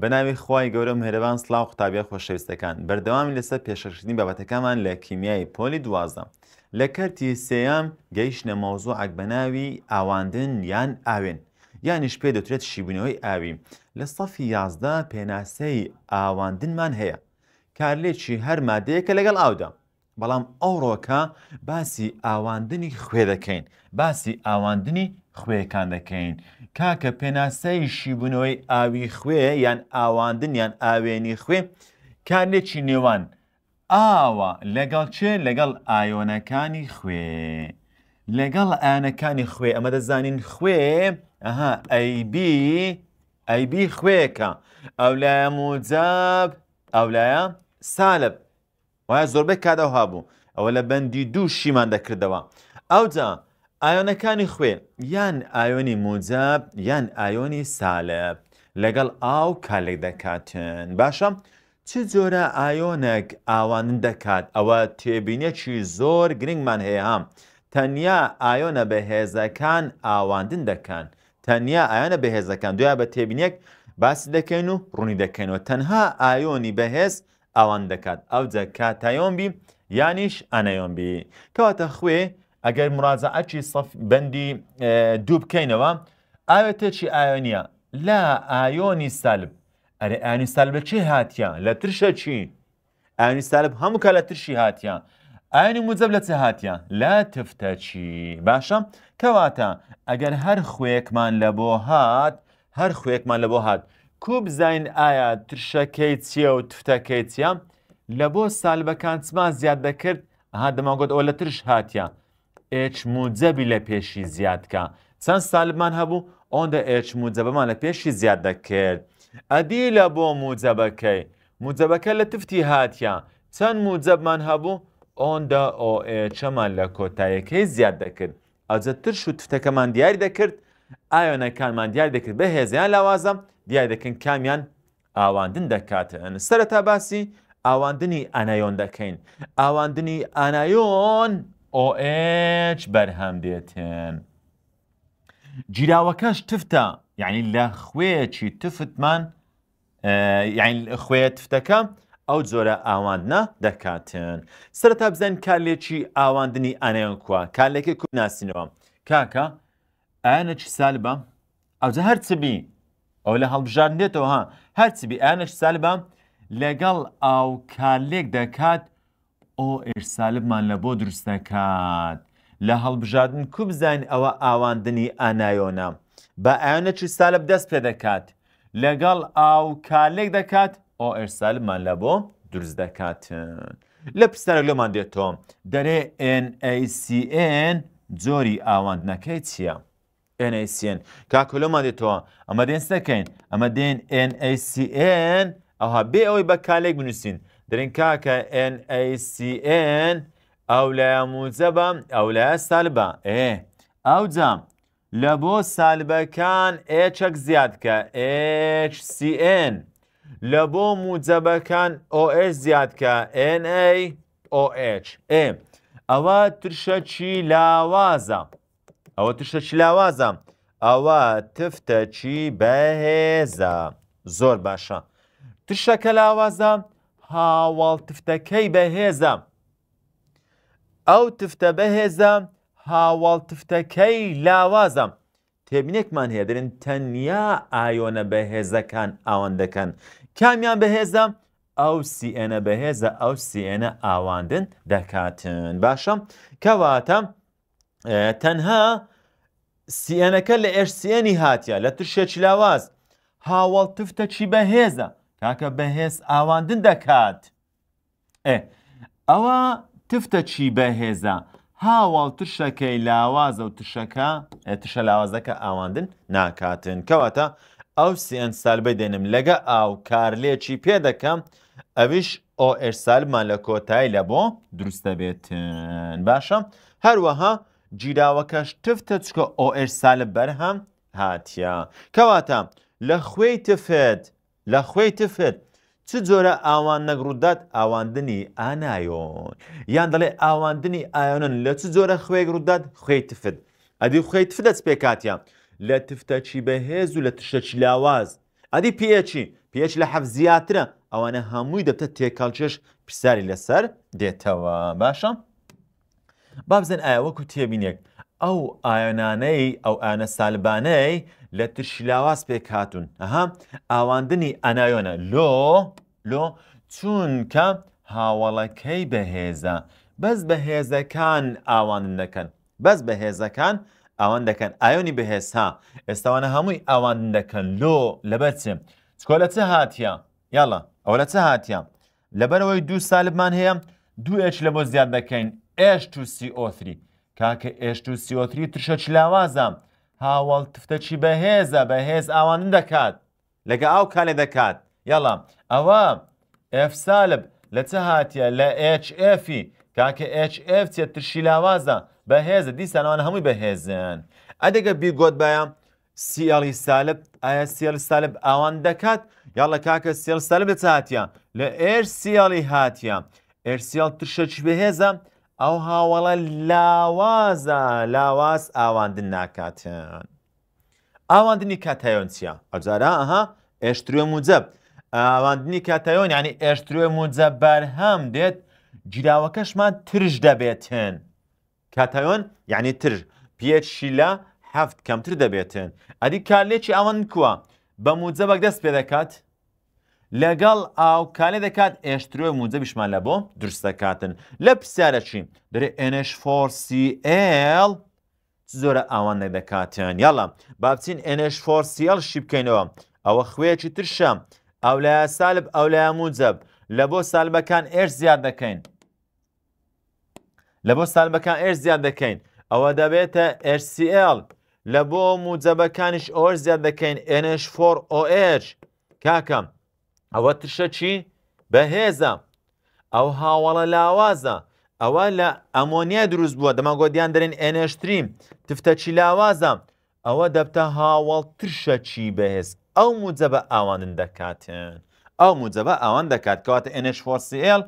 بەناوی خی گەورە مهرەبان سلااو قوتابە خۆشەویستەکان بەردەوامی لەسەر پێشەشتنی بابەتەکەمان لە کیمیایی پۆلی دوازە لە کەرتی سەیەم گەیشتە مەوزوع ئەک بەناوی ئاواندن یان ئاوێن یانیش پێ دەترێت شیبوونەوەی ئاوی لە سەفی یازدا پێناسەی ئاواندنمان هەیە کارلێکی هەر مادەیەکە لەگەڵ ئاودا بەڵام ئەوڕۆکە باسی ئاواندنی خوێ دەکەین باسی ئاواندنی خوێکان دەکەین کاکە پێناسەی شیبوونەوەی ئاوی خوێ یان ئاواندن یان ئاوێنی خوێ کارلێکی نێوان ئاوە لەگەڵ چێ لەگەڵ ئایۆنەکانی خوێ لەگەڵ ئاەکانی خوێ ئەمە دەزانین خوێ ئەها ئەیبی ئەیبی خوێکە ئەو لایە موجاب ئەو لایە سالب وایە زۆربەی کاداو هابوو ئەوە لە بەندی دوو شیمان دەکردەوە ئەوجا ئایۆنەکانی خوێ یان ئایۆنی موجب یان ئایۆنی سالب لەگەڵ ئاو کالێک دەکاتن باشە چ جۆرە ئایۆنێک ئاوانن دەکات ئەوە تێبینەکی زۆر گرنگمان هەیەهام تەنیا ئایۆنە بەهێزەکان ئاواندن دەکەن تەنیا ئایانە بەهێزەکان دویا بە تێبینەک باسی دەکەین و ڕوونی دەکەینەوە تەنها ئایۆنی بەهێز ئەوان دەکات ئەو جەکە تایۆمبی یانیش ئەنەیۆمبی کەواتە خوێ ئەگەر مرازعەتی سەف بەندی دوو بکەینەوە ئاوێتە چی ئاوێنە لا ئایۆنی سالب ئەرێ ئانی سالبە چی هاتیان لە ترشە چی؟ ئانی سالب هەموو کە لە ترشی هاتیان. ئاینی موجب لە چه هااتە لە تفتەچی باشە کەواتە ئەگەر هەر خوێکمان لە بۆ هات هەر خوێکمان لە بۆ هات کو بزین ئایا ترشەکەی چییە و تفتەکەی چیە لە بۆ سالبەکان چما زیاد دەکرد ئەها دەماگوت ئەو لە ترش هاتیە ئچ موجەبی لە پێشی زیادکە چەند سالمان هەبوو ئۆندە ئچ موجەبەمان لە پێشی زیاد دەکرد ئەدی لە بۆ موجەبەکەی موجەبەکە لە تفتی هاتیە چەند موجەبمان هەبوو ئۆندە ئۆئچەمان لە کۆتایەکەی زیاد دەکرد ئەجە ترش و تفتەکەمان دیاری دەکرد ئایۆنەکانمان دیار دەکرد بە هێزیان لاوازە دیار دەکەن کامیان ئاواندن دەکاتن سرەتا باسی ئاواندنی ئەنایۆن دەکەین ئاواندنی ئەنایۆن OH بەرهەم دێتن جیراوەکەش تفتە یعنی لە خوێکی تفتمان یعنی خوێ تفتەکە ئەو جۆرە ئاواندە دەکاتن سرەتا بزەن کارلێکی ئاواندنی ئەنایۆن کووە کارلێکی کوبناسینەوە کاکە ئاەنە چ سال بە؟ ئەوجە هەرچبی ئەو لە هەڵبژار دێتەوە ها هەرچبی ئاەش سال بە لەگەڵ ئاو کارلێک دەکات ئۆ ئێرسالبمان لە بۆ دروستەکات لە هەڵبژاردن کو بزانین ئەوە ئاواندنی ئانایۆنە بە ئاەنە چ سالب دەست پێ دەکات لەگەڵ ئاو کارلێک دەکات ئۆ ئێرسالمان لە بۆ دروست دەکاتن لە پرسیارە لۆمان دێتەوە دەرێ NACN جۆری ئاواندنەکەی چییە؟ NACN کاکۆلۆمان دێتەوە ئەمە دێن دەکەین ئەمە دێن NACN ئەوها بێ ئەوەی بە کالێک بنووسین درین کاکە NACN ئەو لە موجەبە ئەو لە سالبە ئێ ئەو جام لە بۆ سالبەکان ئچەک زیاد کە HCN لە بۆ موجەبەکان OH زیاد کە NAOH ئێ ئەوە ترشە چی لاوازە. ئەوە توشە چلاوازە ئەوە تفتە چی بەهێزە زۆر باشە توشەکە لاوازە هاواڵ تفتەکەی بەهێزە ئەو تفتە بەهێزە هاواڵ تفتەکەی لاوازە تێبینێکمان هەیە درن تەنیا ئایۆنە بەهێزەکان ئاوەندەکەن کامیان بەهێزە ئەو سیئێنە بەهێزە ئەو سیئێنە ئاواندن دەکاتن باشە کەواتە تەنها سیەنەکە لە ئێشسیێنی هاتیە لە ترشێ چلاواز هاوڵ تفتە چی بەهێزە کاکە بەهێز ئاواندن دەکات ئەوە تفتە چی بەهێزە هاوڵ تشەکەی لاوازە و تشەکە تشە لاوازەکە ئاواندن ناکاتن کەواتە ئەو سیN سالبەی دێنم لەگە ئاو کارلێکی پێ دەکەم ئەویش ئۆئسالمان لە کۆتایی لە بۆ دروستە بێتن باشە هەروەها جیراوەکەش تفتە چکە ئۆئر سالە بەرهەم هاتیە کەواتە لە خوێی تفێت لە خوێی تفێت چ جۆرە ئاوان نەگرودات ئاواندنی ئانایۆن یان دەڵێ ئاواندنی ئایۆنن لە چ جۆرە خوێ گرودات خوێی تفت ئەدی خوێی تفتە پێکاتیە لە تفتەچی بەهێز و لە تشتەچی لاواز ئەدی پێچی پێچ لە حەف زیاترە ئەوانە هەمووی دەبتە تێکالچێش پرسیاری لەسەر دێتەوە باشە؟ بابزن ئایا وەکو تێبینێک ئەو ئاەنانەی ئەو ئانە سالبانەی لە ترشیلاواز پێک هاتون ئەها ئاواندنی ئەنایۆنە لۆ لۆ چونکە هاوڵەکەی بەهێزە بەس بەهێزەکان ئاوان دەکەن بەس بەهێزەکان ئاوان دەکەن ئایۆنی بەهێزها ئێستاوانە هەمووی ئاوان دەکەن لۆ لەبەر چێ چکۆ لە چه هاتیە یاڵە ئەو لە چه هاتیە لەبەرەوەی دوو سالبمان هەیە دوو ئێچ لە بۆ زیاد دەکەین H2CO3 کاکە H2CO3 ترشە چلاوازە هاوڵ تفتە چی بەهێزە بەهێز ئاوانن دەکات لەگە ئاو کالێ دەکات یاڵام ئەوە Fسالب لە چه هااتە لە HFی کاکە HF چێت ترشی لاوازە بەهێزە دیسانەوان هەمووی بەهێزن ئەدەگە بیرگۆت بایە سیڵی سالب ئایا سیل سالب ئاوان دەکات یاڵە کاکە سیل سالب لە چاتە لە ئێر سیڵی هاتیە ئێرسیال ترشەچ بەهێزە ئەو هاوڵە لاوازە لاواز ئاواندن ناکاتن ئاواندنی کاتایۆن چیە؟ ئەبزارە ئەها ئێشتروێ موجەب ئاواندنی کاتایۆن ینی ئێشتروێ موجە بەرهەم دێت جیراوەکەشمان ترش دەبێتن کاتایۆن یعنی ترش پێ شیلا هەفت کەمتر دەبێتن ئەدی کارلێکی ئەوەن کووە بە موجەبەک دەست پێ دەکات؟ لەگەڵ ئاو کالێ دەکات ئێشتروێ موجەبیشمان لە بۆ درستەکاتن لە پرسیارە چین درێ NH4CL زۆرە ئاوان نەدەکاتیان یاڵە بابچین NH4CL شی بکەینەوە ئەوە خوێکی ترشە ئەو لە سالب ئەو لە موجەب لە بۆ سالبەکان ئێش زیاد دەکەین لە بۆ سالبەکان ئێش زیاد دەکەین ئەوە دەبێتە HCL لە بۆ موجەبەکانیش ئۆر زیاد دەکەین NH4OH کاکەم ئەوە تشە چی بەهێزە ئەو هاوڵە لاوازە ئەوە لە ئەمۆنیە دروست بووە دەماگۆدیان دەرێن ئێنشتریم تفتە چی لاوازە ئەوە دەبتە هاوڵ ترشە چی بەهێز ئەو موجە بە ئاوانن دەکاتن ئەو موجە بە ئەوان دەکات کەواتە NH4CL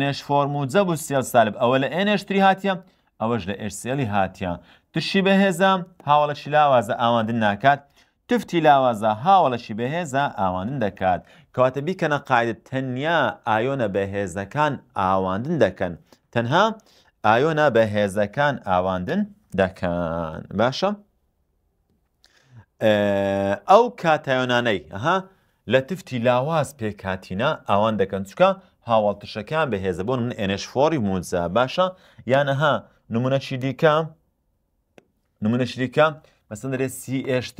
NH4 موجە بوو سیل سالب ئەوە لە NH3 هاتیە ئەوەش لە ئێسیلی هاتیە تشی بەهێزە هاوڵەشی لاوازە ئاواندن ناکات تفتی لاوازە هاوڵەشی بەهێزە ئاوانن دەکات کەواتە بیکەنە قاعدت تەنیا ئایۆنە بەهێزەکان ئاواندن دەکەن تەنها ئایۆنە بەهێزەکان ئاواندن دەکەن باشە ئەو کاتایۆنانەی ئەها لە تفتی لاواز پێکاتینە ئاوان دەکەن چکە هاوڵتشەکان بەهێزە بۆن من ئێنشفۆری موزە باشە یانەها نمونە چی دیکە نمونە شریکە مەسند دەرێ CH3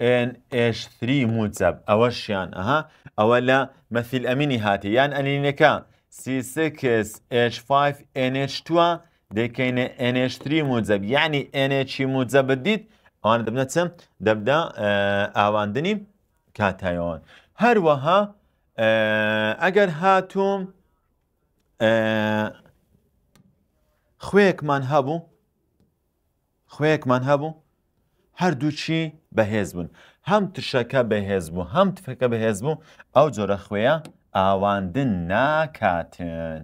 NH3 موچەب ئەوە شیان ئەها ئەوە لە مەفیل ئەمینی هاتی یان ئەلینەکە C6H5NH2 دەکەینە NH3 موجب یعنی NH موجە بدیت ئەوانە دەبنە چم دەبدا ئاواندنی کاتایەوەن هەروەها ئەگەر هاتووم خوێکمان هەبوو خوێکمان هەبوو هەردووچی بەهێز بوون هەم تشەکە بەهێز بوو هەم تفەکە بەهێز بوو ئەو جۆرە خوێە ئاواندن ناکاتن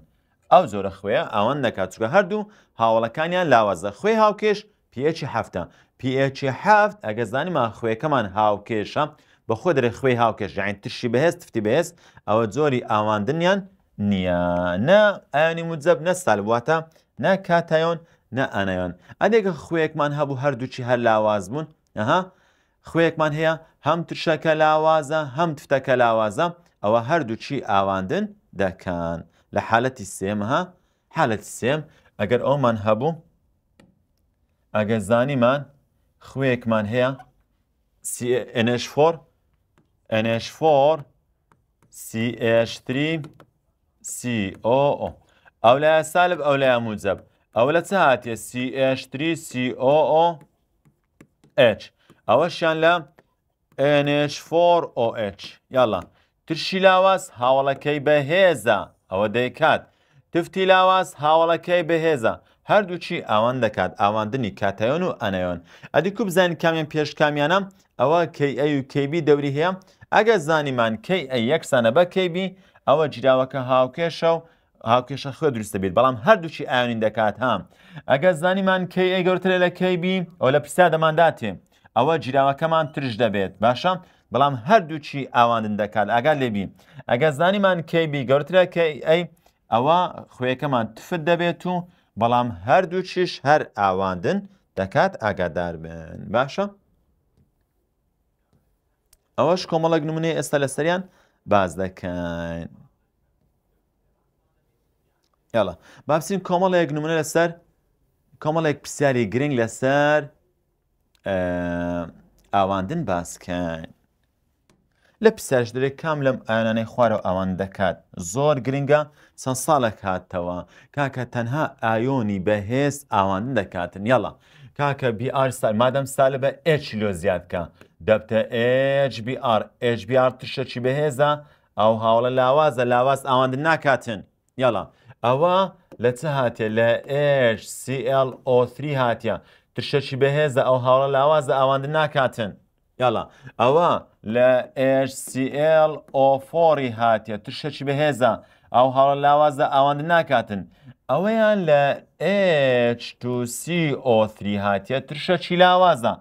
ئەو جۆرە خوێە ئەوان نەکات چکە هەردوو هاوڵەکانیان لاوازە خوێ هاوکێش پێچی هەفتە پێچی هەفت ئەگەزانی ما خوێکەمان هاوکێشە بەخۆ دەرێ خوێ هاوکێش یان تشی بەهێز تفتی بەهێز ئەوە جۆری ئاواندنیان نییە نە ئایانی مجزب نەستال واتە نە کاتایۆن نەئەنەوێن ئەدێکە خوێکمان هەبوو هەردووچی هەر لاواز بوون ئەها خوێکمان هەیە هەم ترشەکە لاوازە هەم تفتەکە لاوازە ئەوە هەردووچی ئاواندن دەکەن لە حالەتی سێمەها حالەتی سێم ئەگەر ئەومان هەبوو ئەگەر زانیمان خوێکمان هەیە NH4 NH4 CH3 CO ئەو لای سالب ئەو لای موجب ئەوە لە چه هاتیە CH3COOH ئەوەشیان لە NH4OH یاڵە ترشی لاواز هاوڵەکەی بەهێزە ئەوە دەیکات تفتی لاواز هاوڵەکەی بەهێزە هەردووچی ئەوان دەکات ئاواندنی کاتەیۆن و ئەنەیۆن ئەدیکو بزانین کامیان پێشکامیانە ئەوە KA و KB دەوری هەیە ئەگە زانیمان KA یەکسانە بە KB ئەوە جیراوەکە هاوکێشە و هاوکێشە خوێ دروستە بێت بەڵام هەردووچی ئاین دەکات هام ئەگە زانیمان کەی ئەگەورترێ لە کەیبی ئەو لە پیسا دەمانداتێ ئەوە جیراوەکەمان ترش دەبێت باشە بەڵام هەردووچی ئاواندن دەکات ئەگە لێبی ئەگە زانیمان کەیبی گەورترە کەی ئەی ئەوە خوێەکەمان تفت دەبێت و بەڵام هەردووچیش هەر ئاواندن دەکات ئاگادار بن باشە ئەوەش کۆمەڵک نمونێ ئێستا لە سەریان باز دەکەین. یاڵە بابسین کۆمەڵەیەک نمونە لەسەر کۆمەڵێک پرسیاری گرنگ لەسەر ئاواندن باسکەین لە پسەشدرێک کام لەم ئاانەی خوارە و ئەوان دەکات زۆر گرنگە چەند ساڵک هاتەوە کاکە تەنها ئایۆنی بەهێز ئاواندن دەکاتن یاڵە کاکە بیR سال مادەم سالە بە ئچلۆ زیادکە دەبتە HBR HBR تشەکی بەهێزە ئەو هاوڵە لاوازە لاواز ئاواندن ناکاتن یاڵە ئەوە لە چه هاتیە لە HCLO3 هاتیە ترشەشی بەهێزە ئەو هاوڵە لاوازە ئەواندە ناکاتن یاڵە ئەوە لە HCLO4ی هاتیە ترشەشی بەهێزە ئەو هاوڵە لاوازە ئەواندە ناکاتن ئەوەیان لە H2CO3 هاتیە ترشەکی لاوازە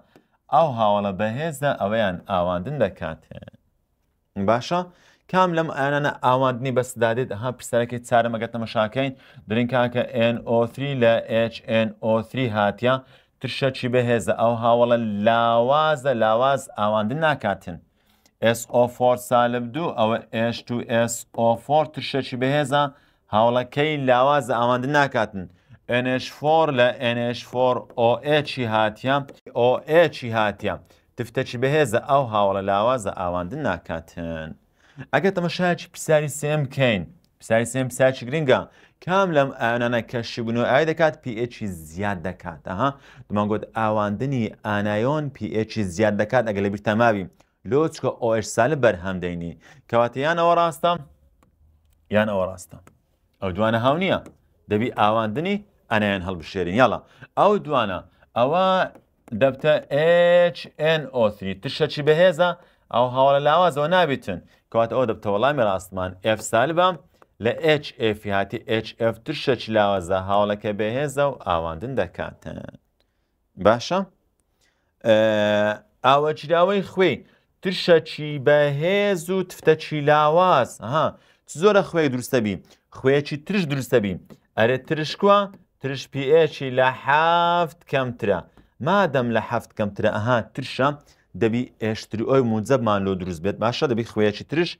ئەو هاوڵە بەهێزە ئەوەیان ئاواندن دەکاتێن باشە؟ کام لەم ئاانە ئاوادنی بەستدادێت ئەها پرسەرەکەی چارە مەگەتەمە شاکەین درین کاکە NO3 لە HNO3 هاتیە ترشە چی بەهێزە ئەو هاوڵە لاوازە لاواز ئاواندن ناکاتن. SO4 سالب دوو ئەوە H2SO4 ترشەکی بەهێزە هاوڵەکەی لاوازە ئاماندە ناکاتن. NH4 لە NH4OHی هاتیە OHی هاتیە. تفتەکی بەهێزە ئەو هاوڵە لاوازە ئاواندن ناکاتن. ئەگەر تەمەشایکی پرسیاری سێم بکەین پرسیاری سێم پرسیارکی گرنگە کام لەم ئاانە کەشبوون و ئای دەکات پێچی زیاد دەکات ئەها دمانگوت ئاواندنی ئانایۆن پێچی زیاد دەکات ئەگەل لە بیرتەماوی لۆچکە ئۆش سالە بەرهەمدەینی کەواتەیان ئەوە ڕاستە یان ئەوە ڕاستە ئەو دوانە هاو نییە دەبی ئاواندنی ئەنایەن هەڵبشێرین یاڵە ئەو دوانە ئەوە دەبتە HNO3 تشەچی بەهێزە ئەو هاوڵە لاوازەوە نابێتن کەواتە ئەو دەبتە وەڵامی ڕاستمان F سالبە لە HF هاتی HF ترشەچ لاوازە هاوڵەکە بەهێزە و ئاواندن دەکاتن باشە ئاوەجراوەی خوێ ترشەچی بەهێز و تفتەچی لاواز ها زۆرە خوێ دروستەبی خوێکی ترش دروستەبی ئەرێ ترشکوە ترش پێچی لە حافت کەمترە مادەم لە حەفت کەمترە ئەها ترشە دەبی ئێشتری ئۆی موجەبمان لۆ دروست بێت باشە دەبی خوێکی ترش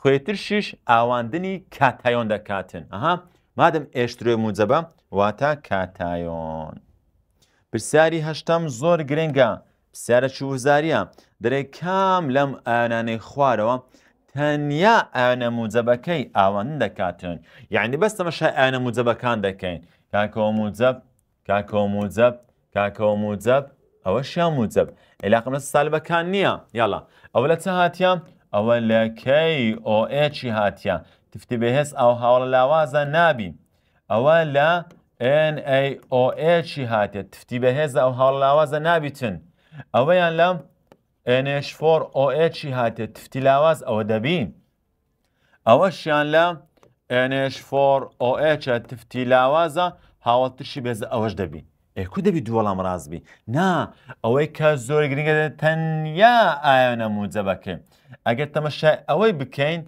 خوێتر شیش ئاواندنی کاتایۆن دەکاتن ئەها مادەم ئێشترۆی موجەبە واتە کاتایۆن پرسیاری هەشتم زۆر گرنگە پرسیارە چی وزاریە دەرێ کام لەم ئاانەی خوارەوە تەنیا ئاەنە موجەبەکەی ئاوان دەکاتن یعنی بەستەمەشە ئاەنە موجەبەکان دەکەین کاکەوە موجەب کاکەوە موجەب کاکەوە موجەب ئەوە شیان موجب عێلاق لە سالبەکان نییە یاڵە ئەوە لە چه هااتە ئەوە لە کۆئچی هاتیە تفتی بەهێز ئەو هاوڵە لاوازە نابی ئەوە لە NAOHی هاتێت تفتی بەهێز ئەو هاوڵ لاوازە نابیتن ئەوەیان لە NH4OHی هاتێت تفتی لاواز ئەوە دەبین ئەوە شیان لە NH4OH تفتی لاوازە هاوڵ تشی بێز ئەوەش دەبین ئێکو دەبی دووەڵام ڕازبی نا ئەوەی کە زۆر گرنگە تەنیا ئاەنە موجەبەکەن ئەگەر تەمەشە ئەوەی بکەین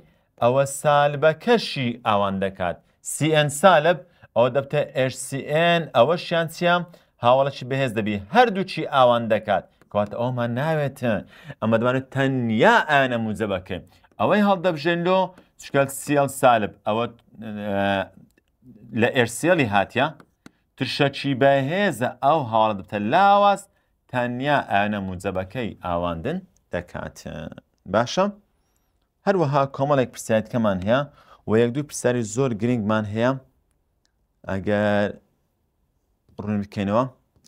ئەوە سالبەکەشی ئاوان دەکات سیN سالب ئەو دەبتە HCN ئەوە شیانسیام هاوڵەشی بەهێز دەبی هەردووچی ئاوان دەکات کاتە ئەومان ناوێتن ئەمە دەبانێت تەنیا ئاەنە موجەبەکەن ئەوەی هەڵدەبژێنلۆ چکەل سیL سالب ئەوە لە ئێرسیلی هاتیە ترشەکی بەهێزە ئەو هاڵە بتە لاواز تەنیا ئەنە موجەبەکەی ئاواندن دەکات باشە هەروەها کۆمەڵێک پرسیاتکەمان هەیە و یەک دوو پرسیاری زۆر گرنگمان هەیە ئەگەر ڕون بکەینەوە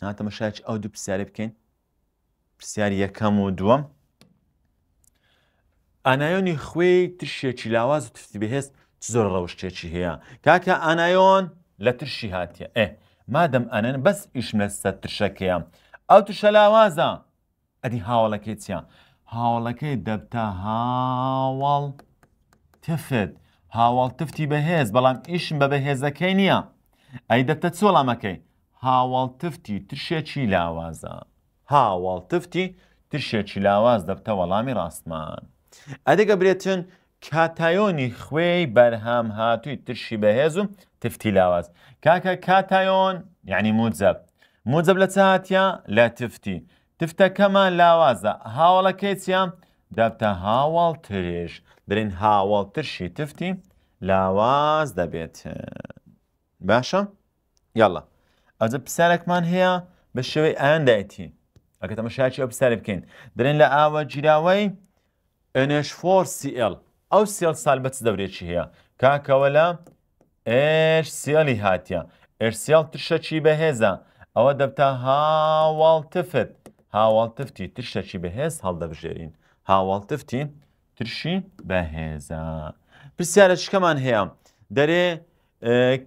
هاتەمە شایکی ئەو دوو پرسیاری بکەین پرسیاری یەکەم و دووەم ئانایۆنی خوێی ترشێکی لاواز و تفتی بەهێز زۆر ڕەوشتێکی هەیە کاکە ئانایۆن لە ترشی هاتیە ئێ مادەم ئەنن بەس ئیشمە سە ترشەکەیە ئەو توشە لاوازە ئەدی هاوڵەکەی چیان هاوڵەکەی دەبتە هاوڵ تفت هاوڵ تفتی بەهێز بەڵام ئیشم بە بەهێزەکەی نییە ئەی دەبتە چۆڵامەکەی هاوڵ تفتی ترشێکی لاوازە هاوڵ تفتی ترشێکی لاواز دەبتە وەڵامی ڕاستمان ئەدەگە برێتن کاتایۆنی خوێی بەرهام هاتووی ترشی بەهێز و تفتی لاواز کاکە کاتایۆن یعنی موجب موجب لە چهاتە لە تفتی تفتەکەمان لاوازە هاوڵەکەی چیان دەبتە هاواڵ ترێش درین هاواڵ ترشی تفتی لاواز دەبێت باشە یاڵە ئەجە پسەرێکمان هەیە بە شێوەی ئەندایەتی ئەکە تەمەشاکی ئەو پسەر بکەین درێن لە ئاوە جیراوەی NH4CL ئەو سیل سال بەچ دەورێکی هەیە کاکەوە لە ئێرسیالی هاتیە ئێرسیال ترشەچی بەهێزە ئەوە دەبتا هاواڵتفت هاواڵتفتی ترشەچی بەهێز هەڵدەبژێرین هاواڵتفتی ترشی بەهێزە پرسیارە چکەمان هەیە دەرێ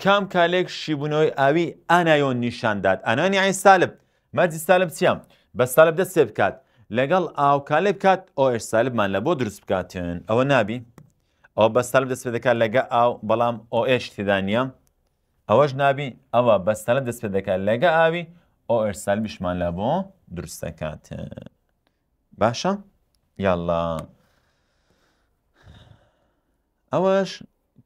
کام کالێک شیبوونەوەی ئاوی ئانایۆن نیشانداد ئەنانی ئای سالب مەرجی سالب چیە بە سالب دەست سێ بکات لەگەڵ ئاو کالێ بکات ئۆ ئێش سالبمان لە بۆ دروست بکاتن ئەوە نابی ئەو بەستەلب دەست پێ دەکات لەگە ئاو بەڵام ئۆئش تێدانە ئەوەش نابی ئەوە بەستەلب دەست پێ دەکات لەگە ئاوی ئۆئسال بشمان لە بۆ درستەکات باشە یاڵە ئەوەش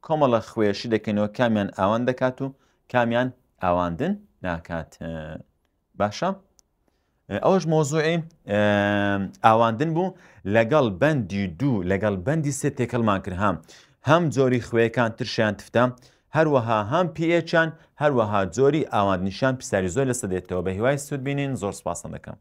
کۆمەڵە خوێشی دەکەینەوە کامیان ئاوان دەکات و کامیان ئاواندن ناکات باشە؟ ئەوش مۆزوعی ئاواندن بوو لەگەڵ بەندی دوو لەگەڵ بەندی سێ تێکەڵمان کرد هەم هەم جۆری خوێەکان ترشیان تفتە هەروەها هەم پێچان هەروەها جۆری ئاواندنیشان پرسیاری زۆر لە سەدێتەوە بە هیوای سوود بینین زۆر سپاسەن دەکەم.